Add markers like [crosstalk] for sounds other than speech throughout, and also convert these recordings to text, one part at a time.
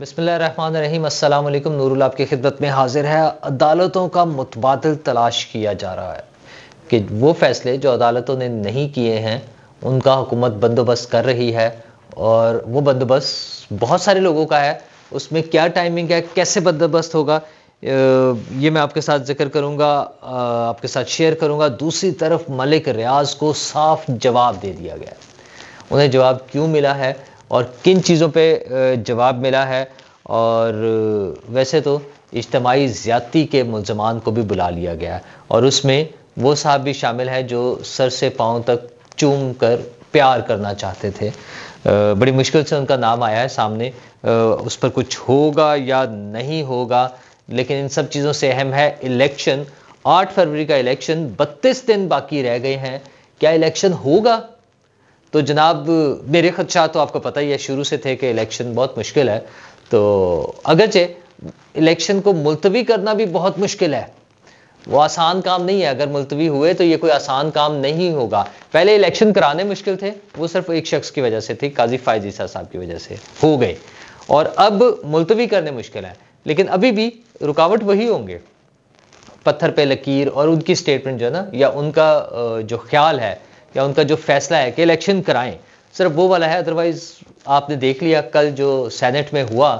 बसमीम अल्लाम नूरुल आपकी खिदमत में हाजिर है अदालतों का मुतबादल तलाश किया जा रहा है कि वो फ़ैसले जो अदालतों ने नहीं किए हैं उनका हुकूमत बंदोबस्त कर रही है और वो बंदोबस्त बहुत सारे लोगों का है उसमें क्या टाइमिंग है कैसे बंदोबस्त होगा ये मैं आपके साथ जिक्र करूँगा आपके साथ शेयर करूँगा दूसरी तरफ मलिक रियाज को साफ जवाब दे दिया गया उन्हें जवाब क्यों मिला है और किन चीज़ों पे जवाब मिला है और वैसे तो इज्तमाही ज़्यादती के मुलजमान को भी बुला लिया गया है और उसमें वो साहब भी शामिल हैं जो सर से पाँव तक चूम कर प्यार करना चाहते थे बड़ी मुश्किल से उनका नाम आया है सामने उस पर कुछ होगा या नहीं होगा लेकिन इन सब चीज़ों से अहम है इलेक्शन 8 फरवरी का इलेक्शन 32 दिन बाकी रह गए हैं क्या इलेक्शन होगा तो जनाब मेरे खदशा तो आपको पता ही है शुरू से थे कि इलेक्शन बहुत मुश्किल है तो अगरचे इलेक्शन को मुलतवी करना भी बहुत मुश्किल है वो आसान काम नहीं है अगर मुलतवी हुए तो ये कोई आसान काम नहीं होगा पहले इलेक्शन कराने मुश्किल थे वो सिर्फ एक शख्स की वजह से थी काजी फायजी साहब की वजह से हो गए और अब मुलतवी करने मुश्किल है लेकिन अभी भी रुकावट वही होंगे पत्थर पे लकीर और उनकी स्टेटमेंट जो है ना या उनका जो ख्याल है या उनका जो फैसला है कि इलेक्शन कराएं सिर्फ वो वाला है अदरवाइज़ आपने देख लिया कल जो सेनेट में हुआ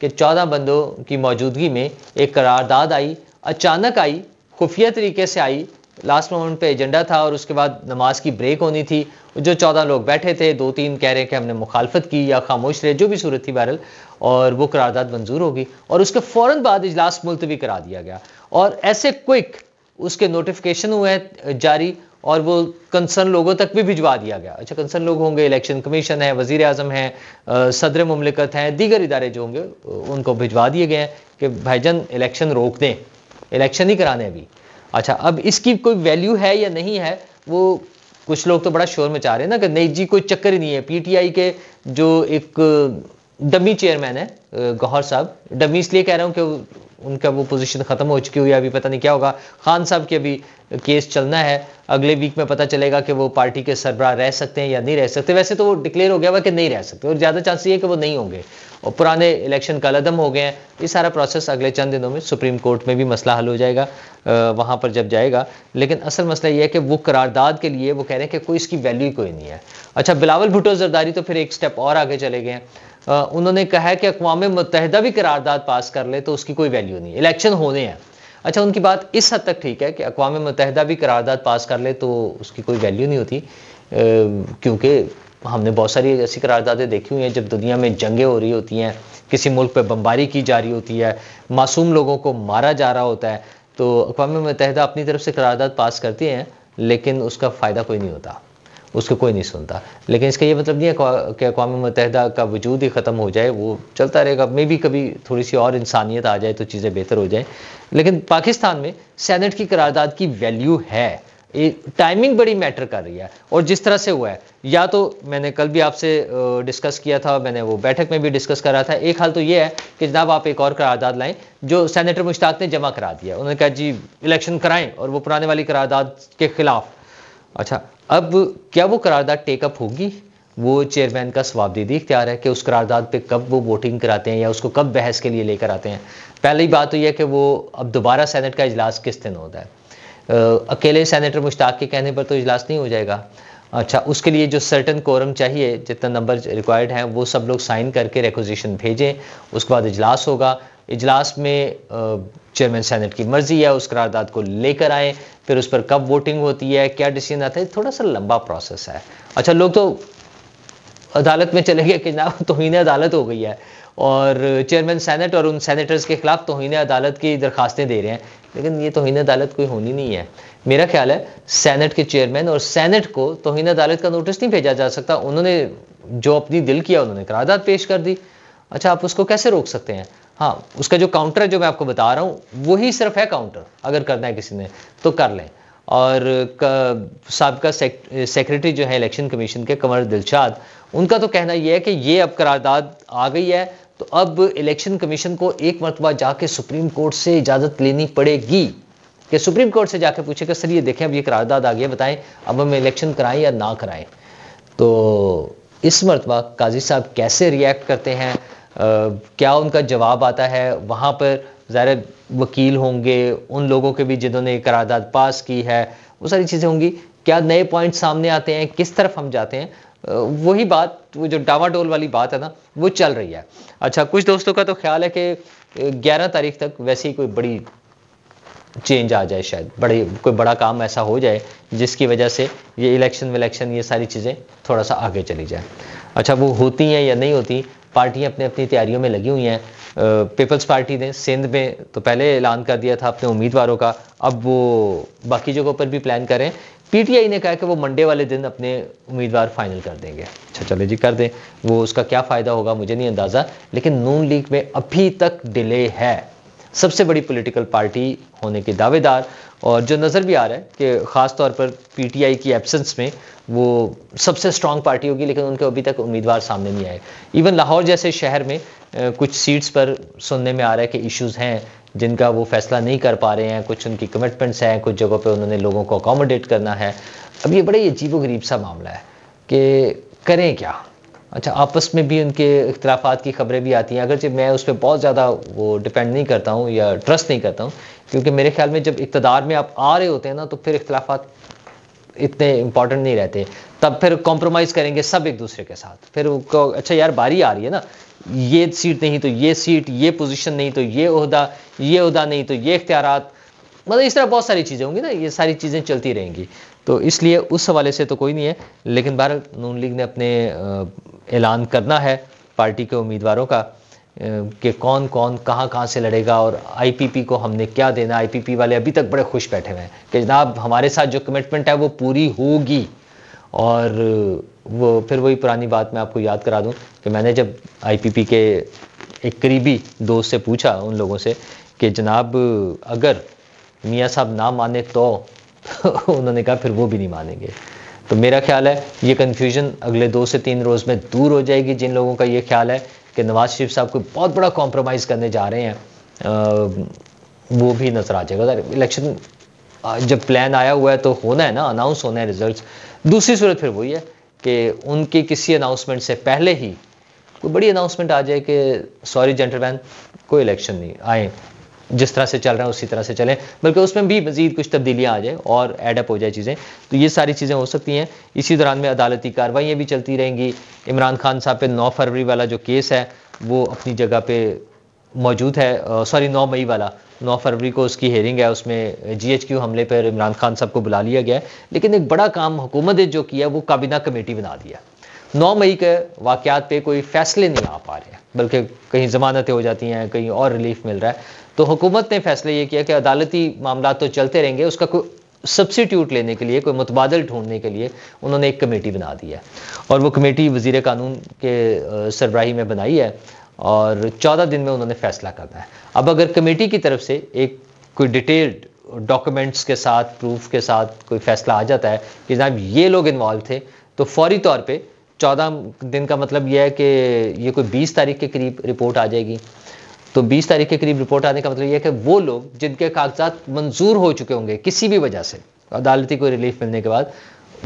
कि चौदह बंदों की मौजूदगी में एक करारदाद आई अचानक आई खुफिया तरीके से आई लास्ट मोमेंट पे एजेंडा था और उसके बाद नमाज की ब्रेक होनी थी जो चौदह लोग बैठे थे दो तीन कह रहे हैं कि हमने मुखालफत की या खामोश रहे जो भी सूरत थी वायरल और वो करारदाद मंजूर होगी और उसके फ़ौर बाद इजलास मुलतवी करा दिया गया और ऐसे क्विक उसके नोटिफिकेशन हुए जारी और वो कंसर्न लोगों तक भी भिजवा दिया गया अच्छा कंसर्न लोग होंगे इलेक्शन कमीशन है वजीर अजम है सदर ममलिकत हैं दीगर इदारे जो होंगे उनको भिजवा दिए गए हैं कि भाईजान इलेक्शन रोक दें इलेक्शन ही कराने अभी अच्छा अब इसकी कोई वैल्यू है या नहीं है वो कुछ लोग तो बड़ा शोर मचा रहे हैं ना कि नहीं जी कोई चक्कर ही नहीं है पीटीआई के जो एक डमी चेयरमैन है गौहर साहब डमी इसलिए कह रहा हूँ कि उनका वो पोजीशन ख़त्म हो चुकी हुई है अभी पता नहीं क्या होगा खान साहब की अभी केस चलना है अगले वीक में पता चलेगा कि वो पार्टी के सरबराह रह सकते हैं या नहीं रह सकते वैसे तो वो डिक्लेयर हो गया हुआ कि नहीं रह सकते और ज़्यादा चांस ये कि वो नहीं होंगे और पुराने इलेक्शन का कलदम हो गए हैं ये सारा प्रोसेस अगले चंद दिनों में सुप्रीम कोर्ट में भी मसला हल हो जाएगा वहाँ पर जब जाएगा लेकिन असल मसला यह है कि वो करारदाद के लिए वो कह रहे हैं कि कोई इसकी वैल्यू कोई नहीं है अच्छा बिलावल भुटो जरदारी तो फिर एक स्टेप और आगे चले गए हैं उन्होंने कहा है कि अकवा मुतहदा भी करारदाद पास कर ले तो उसकी कोई वैल्यू नहीं इलेक्शन होने हैं अच्छा उनकी बात इस हद तक ठीक है कि अकवा मतहदा भी करारदाद पास कर ले तो उसकी कोई वैल्यू नहीं होती क्योंकि हमने बहुत सारी ऐसी करारदादें देखी हुई हैं जब दुनिया में जंगें हो रही होती हैं किसी मुल्क पर बमबारी की जा रही होती है मासूम लोगों को मारा जा रहा होता है तो अकवा मतहदा अपनी तरफ से करारदाद पास करती हैं लेकिन उसका फ़ायदा कोई नहीं होता उसको कोई नहीं सुनता लेकिन इसका ये मतलब नहीं है कि अकवा मतहदा का वजूद ही ख़त्म हो जाए वो चलता रहेगा मे भी कभी थोड़ी सी और इंसानियत आ जाए तो चीज़ें बेहतर हो जाएँ लेकिन पाकिस्तान में सैनट की करारदाद की वैल्यू है टाइमिंग बड़ी मैटर कर रही है और जिस तरह से हुआ है या तो मैंने कल भी आपसे डिस्कस किया था मैंने वो बैठक में भी डिस्कस करा था एक हाल तो ये है कि जनाब आप एक और करारदाद लाएं जो सेनेटर मुश्ताक ने जमा करा दिया उन्होंने कहा जी इलेक्शन कराएं और वो पुराने वाली करारदाद के खिलाफ अच्छा अब क्या वो करारदाद टेकअप होगी वो चेयरमैन का स्वाबदीदी इख्तियार है कि उस करारदाद पे कब वो वोटिंग कराते हैं या उसको कब बहस के लिए लेकर आते हैं पहली बात तो यह कि वो अब दोबारा सेनेट का इजलास किस दिन होता है आ, अकेले सेनेटर मुश्ताक के कहने पर तो इजलास नहीं हो जाएगा अच्छा उसके लिए जो सर्टन कोरम चाहिए जितना नंबर रिक्वायर्ड हैं वो सब लोग साइन करके रिकोजिशन भेजें उसके बाद इजलास होगा इजलास में चेयरमैन सेनेट की मर्जी है उस करारदाद को लेकर आए फिर उस पर कब वोटिंग होती है क्या डिसीजन आता है थोड़ा सा लंबा प्रोसेस है अच्छा लोग तो अदालत में चले गए कि जनाब [laughs] तोहन अदालत हो गई है और चेयरमैन सेनेट और उन सेनेटर्स के खिलाफ तोहन अदालत की दरखास्तें दे रहे हैं लेकिन ये तोहन अदालत कोई होनी नहीं है मेरा ख्याल है सेनेट के चेयरमैन और सेनेट को तोहन अदालत का नोटिस नहीं भेजा जा सकता उन्होंने जो अपनी दिल किया उन्होंने करारदाद पेश कर दी अच्छा आप उसको कैसे रोक सकते हैं हाँ उसका जो काउंटर है जो मैं आपको बता रहा हूँ वही सिर्फ है काउंटर अगर करना है किसी ने तो कर लें और सबका सेक्रेटरी जो है इलेक्शन कमीशन के कंवर दिलशाद उनका तो कहना यह है कि ये अब करारदाद आ गई है तो अब इलेक्शन कमीशन को एक मरतबा जाके सुप्रीम कोर्ट से इजाज़त लेनी पड़ेगी कि सुप्रीम कोर्ट से जाके पूछे कि सर ये देखें अब ये करारदाद आ गया बताएं अब हम इलेक्शन कराएं या ना कराएं तो इस मरतबा काजी साहब कैसे रिएक्ट करते हैं क्या उनका जवाब आता है वहाँ पर ज़ाहिर वकील होंगे उन लोगों के भी जिन्होंने करारदाद पास की है वो सारी चीज़ें होंगी क्या नए पॉइंट सामने आते हैं किस तरफ हम जाते हैं वही बात वो जो डावाडोल वाली बात है ना वो चल रही है अच्छा कुछ दोस्तों का तो ख्याल है कि ग्यारह तारीख तक वैसे ही कोई बड़ी चेंज आ जाए शायद बड़े कोई बड़ा काम ऐसा हो जाए जिसकी वजह से ये इलेक्शन विलेक्शन ये सारी चीज़ें थोड़ा सा आगे चली जाए अच्छा वो होती हैं या नहीं होती पार्टियां अपनी अपनी तैयारियों में लगी हुई हैं पीपल्स पार्टी ने सिंध में तो पहले ऐलान कर दिया था अपने उम्मीदवारों का अब वो बाकी जगहों पर भी प्लान करें पीटीआई ने कहा कि वो मंडे वाले दिन अपने उम्मीदवार फाइनल कर देंगे अच्छा चले जी कर दें वो उसका क्या फ़ायदा होगा मुझे नहीं अंदाज़ा लेकिन नून लीग में अभी तक डिले है सबसे बड़ी पॉलिटिकल पार्टी होने के दावेदार और जो नज़र भी आ रहा है कि ख़ास तौर पर पीटीआई की एब्सेंस में वो सबसे स्ट्रांग पार्टी होगी लेकिन उनके अभी तक उम्मीदवार सामने नहीं आए इवन लाहौर जैसे शहर में कुछ सीट्स पर सुनने में आ रहा है कि इश्यूज हैं जिनका वो फैसला नहीं कर पा रहे हैं कुछ उनकी कमिटमेंट्स हैं कुछ जगहों पर उन्होंने लोगों को अकोमोडेट करना है अब ये बड़े व गरीब सा मामला है कि करें क्या अच्छा आपस में भी उनके इख्तलाफात की खबरें भी आती हैं अगरचे मैं उस पर बहुत ज़्यादा वो डिपेंड नहीं करता हूँ या ट्रस्ट नहीं करता हूँ क्योंकि मेरे ख्याल में जब इकतदार में आप आ रहे होते हैं ना तो फिर इख्तलाफात इतने इंपॉर्टेंट नहीं रहते तब फिर कॉम्प्रोमाइज़ करेंगे सब एक दूसरे के साथ फिर वो अच्छा यार बारी आ रही है ना ये सीट नहीं तो ये सीट ये पोजीशन नहीं तो ये उहदा ये उहदा नहीं तो ये इख्तियार मतलब इस तरह बहुत सारी चीज़ें होंगी ना ये सारी चीज़ें चलती रहेंगी तो इसलिए उस हवाले से तो कोई नहीं है लेकिन भारत नून लीग ने अपने ऐलान करना है पार्टी के उम्मीदवारों का कि कौन कौन कहाँ कहाँ से लड़ेगा और आईपीपी को हमने क्या देना आईपीपी वाले अभी तक बड़े खुश बैठे हुए हैं कि जनाब हमारे साथ जो कमिटमेंट है वो पूरी होगी और वो फिर वही पुरानी बात मैं आपको याद करा दूं कि मैंने जब आईपीपी के एक करीबी दोस्त से पूछा उन लोगों से कि जनाब अगर मियाँ साहब ना माने तो [laughs] उन्होंने कहा फिर वो भी नहीं मानेंगे तो मेरा ख्याल है ये कन्फ्यूजन अगले दो से तीन रोज़ में दूर हो जाएगी जिन लोगों का ये ख्याल है कि नवाज़ शरीफ साहब कोई बहुत बड़ा कॉम्प्रोमाइज़ करने जा रहे हैं वो भी नजर आ जाएगा इलेक्शन जब प्लान आया हुआ है तो होना है ना अनाउंस होना है रिजल्ट्स दूसरी सूरत फिर वही है कि उनकी किसी अनाउंसमेंट से पहले ही कोई बड़ी अनाउंसमेंट आ जाए कि सॉरी जेंटलमैन कोई इलेक्शन नहीं आए जिस तरह से चल रहा है उसी तरह से चलें बल्कि उसमें भी मजीद कुछ तब्दीलियाँ आ जाए और एडअप हो जाए चीज़ें तो ये सारी चीज़ें हो सकती हैं इसी दौरान में अदालती कार्रवाइयाँ भी चलती रहेंगी इमरान खान साहब पे नौ फरवरी वाला जो केस है वो अपनी जगह पे मौजूद है सॉरी नौ मई वाला नौ फरवरी को उसकी हेयरिंग है उसमें जी एच क्यू हमले पर इमरान खान साहब को बुला लिया गया है लेकिन एक बड़ा काम हुकूमत ने जो किया वो काबिना कमेटी बना दिया नौ मई के वाक़ात पे कोई फैसले नहीं आ पा रहे बल्कि कहीं ज़मानतें हो जाती हैं कहीं और रिलीफ मिल रहा है तो हुकूमत ने फैसला ये किया कि अदालती मामला तो चलते रहेंगे उसका कोई सब्सिट्यूट लेने के लिए कोई मुतबादल ढूंढने के लिए उन्होंने एक कमेटी बना दी है और वो कमेटी वजीर कानून के सरबराही में बनाई है और चौदह दिन में उन्होंने फैसला करना है अब अगर कमेटी की तरफ से एक कोई डिटेल्ड डॉक्यूमेंट्स के साथ प्रूफ के साथ कोई फैसला आ जाता है कि जनाब ये लोग इन्वॉल्व थे तो फौरी तौर पर चौदह दिन का मतलब यह है कि ये कोई बीस तारीख के करीब रिपोर्ट आ जाएगी तो बीस तारीख के करीब रिपोर्ट आने का मतलब यह है कि वो लोग जिनके कागजात मंजूर हो चुके होंगे किसी भी वजह से अदालती को रिलीफ मिलने के बाद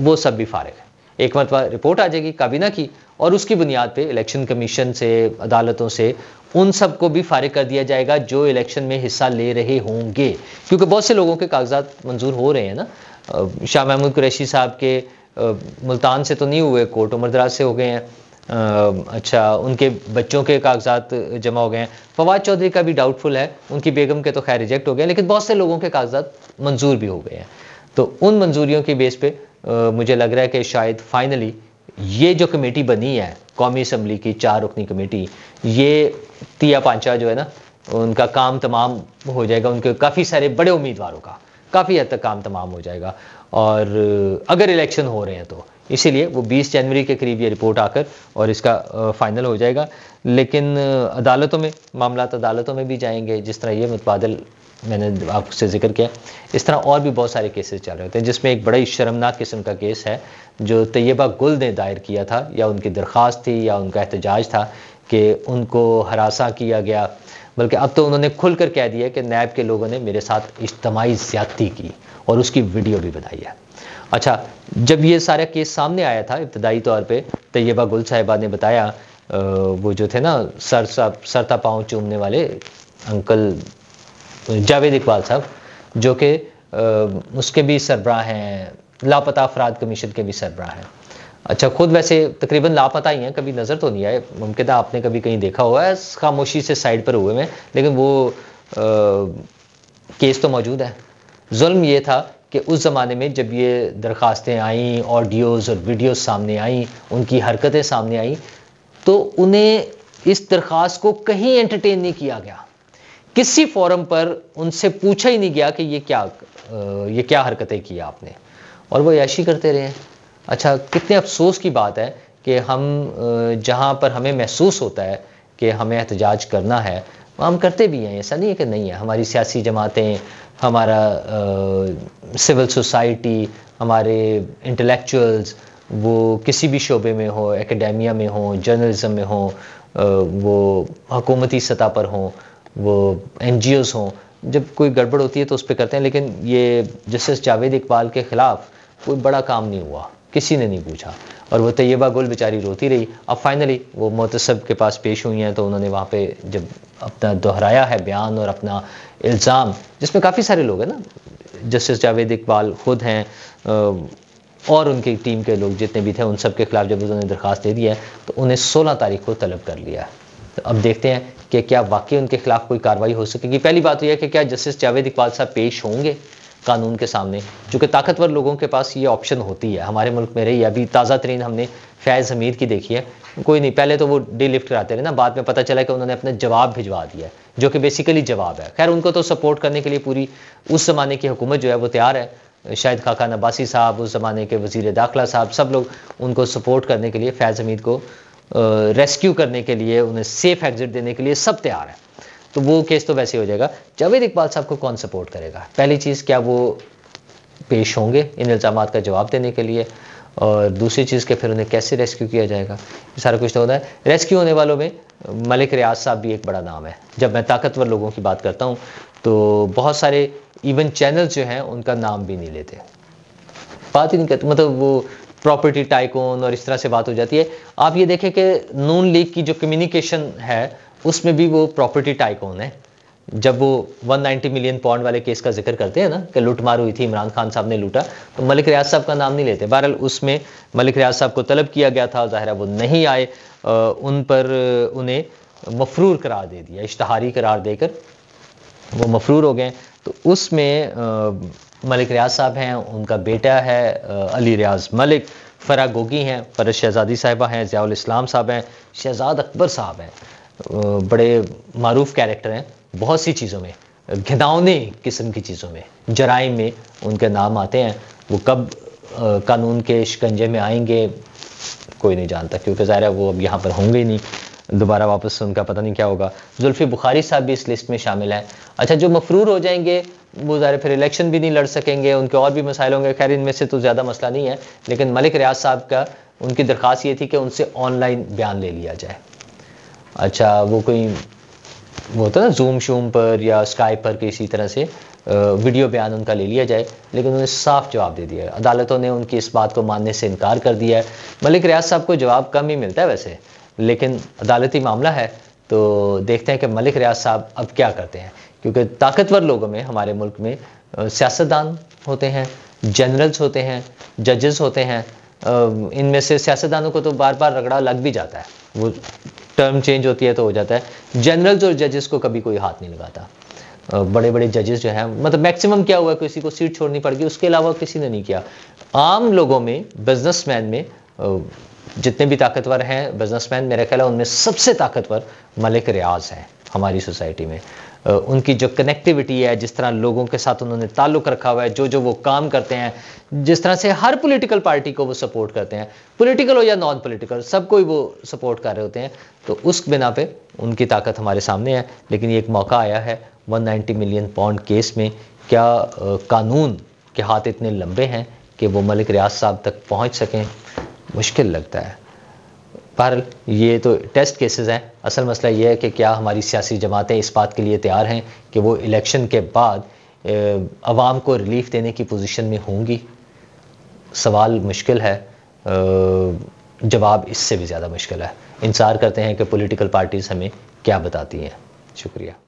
वो सब भी फारिग है एक मरतबा रिपोर्ट आ जाएगी काबीना की और उसकी बुनियाद पे इलेक्शन कमीशन से अदालतों से उन सब को भी फारिग कर दिया जाएगा जो इलेक्शन में हिस्सा ले रहे होंगे क्योंकि बहुत से लोगों के कागजात मंजूर हो रहे हैं ना शाह महमूद कुरैशी साहब के मुल्तान से तो नहीं हुए कोर्ट दराज से हो गए हैं अच्छा उनके बच्चों के कागजात जमा हो गए हैं फवाद चौधरी का भी डाउटफुल है उनकी बेगम के तो खैर रिजेक्ट हो गए लेकिन बहुत से लोगों के कागजात मंजूर भी हो गए हैं तो उन मंजूरियों की बेस पे आ, मुझे लग रहा है कि शायद फाइनली ये जो कमेटी बनी है कौमी असम्बली की चार रुकनी कमेटी ये तिया पांचा जो है ना उनका काम तमाम हो जाएगा उनके काफ़ी सारे बड़े उम्मीदवारों का काफ़ी हद तक काम तमाम हो जाएगा और अगर इलेक्शन हो रहे हैं तो इसीलिए वो 20 जनवरी के करीब ये रिपोर्ट आकर और इसका फाइनल हो जाएगा लेकिन अदालतों में मामला अदालतों में भी जाएंगे जिस तरह ये मुतबादल मैंने आपसे जिक्र किया इस तरह और भी बहुत सारे केसेस चल रहे होते हैं जिसमें एक बड़ा ही शर्मनाक किस्म का केस है जो तयबा गुल ने दायर किया था या उनकी दरख्वास्त थी या उनका एहतजाज था कि उनको हरासा किया गया बल्कि अब तो उन्होंने खुलकर कह दिया कि नैब के लोगों ने मेरे साथ इज्तमाही ज्यादती की और उसकी वीडियो भी बनाई है अच्छा जब ये सारा केस सामने आया था इब्तदाई तौर पर तैयबा गुल साहिबा ने बताया वो जो थे ना सर साहब सरता पाँव चूमने वाले अंकल जावेद इकबाल साहब जो कि उसके भी सरबरा हैं लापता अफराद कमीशन के भी सरबरा हैं अच्छा खुद वैसे तकरीबन लापता ही हैं कभी नज़र तो नहीं आए मुमकिन आपने कभी कहीं देखा हुआ है खामोशी से साइड पर हुए में लेकिन वो आ, केस तो मौजूद है जुल्म ये था कि उस ज़माने में जब ये दरख्वास्तें आईं ऑडियोज़ और वीडियो सामने आईं उनकी हरकतें सामने आईं तो उन्हें इस दरख्वास्त को कहीं एंटरटेन नहीं किया गया किसी फोरम पर उनसे पूछा ही नहीं गया कि ये क्या ये क्या हरकतें की आपने और वो ऐशी करते रहे अच्छा कितने अफसोस की बात है कि हम जहाँ पर हमें महसूस होता है कि हमें एहतजाज करना है वो हम करते भी हैं ऐसा नहीं है कि नहीं है हमारी सियासी जमातें हमारा सिविल सोसाइटी हमारे इंटेलेक्चुअल्स वो किसी भी शोबे में हो एकेडमिया में हो जर्नलिज्म में हो आ, वो हकूमती सतह पर हों वो एन जी ओज़ हों जब कोई गड़बड़ होती है तो उस पर करते हैं लेकिन ये जस्टिस जावेद इकबाल के ख़िलाफ़ कोई बड़ा काम नहीं हुआ किसी ने नहीं पूछा और वो तयबा गुल बेचारी रोती रही अब फाइनली वो मोतसब के पास पेश हुई हैं तो उन्होंने वहाँ पे जब अपना दोहराया है बयान और अपना इल्ज़ाम जिसमें काफ़ी सारे लोग हैं ना जस्टिस जावेद इकबाल खुद हैं और उनकी टीम के लोग जितने भी थे उन सब के खिलाफ जब उन्होंने दरख्वास्त दे दी है तो उन्हें सोलह तारीख को तलब कर लिया है तो अब देखते हैं कि क्या वाकई उनके खिलाफ कोई कार्रवाई हो सकेगी पहली बात तो यह है कि क्या जस्टिस जावेद इकबाल साहब पेश होंगे कानून के सामने जो कि ताकतवर लोगों के पास ये ऑप्शन होती है हमारे मुल्क में रही अभी ताज़ा तरीन हमने फैज़ हमीद की देखी है कोई नहीं पहले तो वो डे लिफ्ट कराते रहे ना बाद में पता चला कि उन्होंने अपना जवाब भिजवा दिया जो कि बेसिकली जवाब है खैर उनको तो सपोर्ट करने के लिए पूरी उस ज़माने की हुकूमत जो है वो तैयार है शाहिद खाका अब्बासी साहब उस ज़माने के वजीर दाखिला साहब सब लोग उनको सपोर्ट करने के लिए फैज़ हमीद को रेस्क्यू करने के लिए उन्हें सेफ़ एग्ज़िट देने के लिए सब तैयार हैं तो वो केस तो वैसे हो जाएगा जावेद इकबाल साहब को कौन सपोर्ट करेगा पहली चीज़ क्या वो पेश होंगे इन इल्ज़ाम का जवाब देने के लिए और दूसरी चीज़ के फिर उन्हें कैसे रेस्क्यू किया जाएगा ये सारा कुछ तो होता है रेस्क्यू होने वालों में मलिक रियाज साहब भी एक बड़ा नाम है जब मैं ताकतवर लोगों की बात करता हूँ तो बहुत सारे इवन चैनल्स जो हैं उनका नाम भी नहीं लेते बात ही नहीं करते मतलब वो प्रॉपर्टी टाइकोन और इस तरह से बात हो जाती है आप ये देखें कि नून लीग की जो कम्युनिकेशन है उसमें भी वो प्रॉपर्टी टाइकोन है जब वो 190 मिलियन पौंड वाले केस का जिक्र करते हैं ना कि लूटमार हुई थी इमरान खान साहब ने लूटा तो मलिक रियाज साहब का नाम नहीं लेते बहरहाल उसमें मलिक रियाज साहब को तलब किया गया था ज़ाहिर वो नहीं आए उन पर उन्हें मफरूर करार दे दिया इश्तहारी करार देकर वो मफरूर हो गए तो उसमें मलिक रियाज साहब हैं उनका बेटा है अली रियाज मलिक फरा गोगी हैं फरज शहजादी साहिबा हैं ज़ियाल इस्लाम साहब हैं शहजाद अकबर साहब हैं बड़े मरूफ कैरेक्टर हैं बहुत सी चीज़ों में घिनौने किस्म की चीज़ों में जराइम में उनके नाम आते हैं वो कब कानून के शिकंजे में आएंगे कोई नहीं जानता क्योंकि ज़ाहिर है वो अब यहाँ पर होंगे ही नहीं दोबारा वापस उनका पता नहीं क्या होगा जुल्फ़ी बुखारी साहब भी इस लिस्ट में शामिल हैं अच्छा जो मफरूर हो जाएंगे वो ज़ाहिर फिर इलेक्शन भी नहीं लड़ सकेंगे उनके और भी मसाइल होंगे खैर इनमें से तो ज़्यादा मसला नहीं है लेकिन मलिक रियाज साहब का उनकी दरख्वास्त ये थी कि उनसे ऑनलाइन बयान ले लिया जाए अच्छा वो कोई वो होता है ना जूम शूम पर या स्काइप पर किसी तरह से वीडियो बयान उनका ले लिया जाए लेकिन उन्होंने साफ जवाब दे दिया है अदालतों ने उनकी इस बात को मानने से इनकार कर दिया है मलिक रियाज साहब को जवाब कम ही मिलता है वैसे लेकिन अदालती मामला है तो देखते हैं कि मलिक रियाज साहब अब क्या करते हैं क्योंकि ताकतवर लोगों में हमारे मुल्क में सियासतदान होते हैं जनरल्स होते हैं जजेस होते हैं इनमें से सियासतदानों को तो बार बार रगड़ा लग भी जाता है वो टर्म चेंज होती है तो हो जाता है जनरल्स और जजेस को कभी कोई हाथ नहीं लगाता बड़े बड़े जजेस जो हैं मतलब मैक्सिमम क्या हुआ किसी को सीट छोड़नी पड़ गई उसके अलावा किसी ने नहीं किया आम लोगों में बिजनेसमैन में जितने भी ताकतवर हैं बिजनेसमैन मेरा ख्याल है उनमें सबसे ताकतवर मलिक रियाज हैं हमारी सोसाइटी में उनकी जो कनेक्टिविटी है जिस तरह लोगों के साथ उन्होंने ताल्लुक रखा हुआ है जो जो वो काम करते हैं जिस तरह से हर पॉलिटिकल पार्टी को वो सपोर्ट करते हैं पॉलिटिकल हो या नॉन पॉलिटिकल सबको ही वो सपोर्ट कर रहे होते हैं तो उस बिना पे उनकी ताकत हमारे सामने है लेकिन ये एक मौका आया है 190 मिलियन पाउंड केस में क्या कानून के हाथ इतने लंबे हैं कि वो मलिक रियाज साहब तक पहुँच सकें मुश्किल लगता है पर ये तो टेस्ट केसेस हैं असल मसला ये है कि क्या हमारी सियासी जमातें इस बात के लिए तैयार हैं कि वो इलेक्शन के बाद आवाम को रिलीफ देने की पोजीशन में होंगी सवाल मुश्किल है जवाब इससे भी ज़्यादा मुश्किल है इंतज़ार करते हैं कि पॉलिटिकल पार्टीज़ हमें क्या बताती हैं शुक्रिया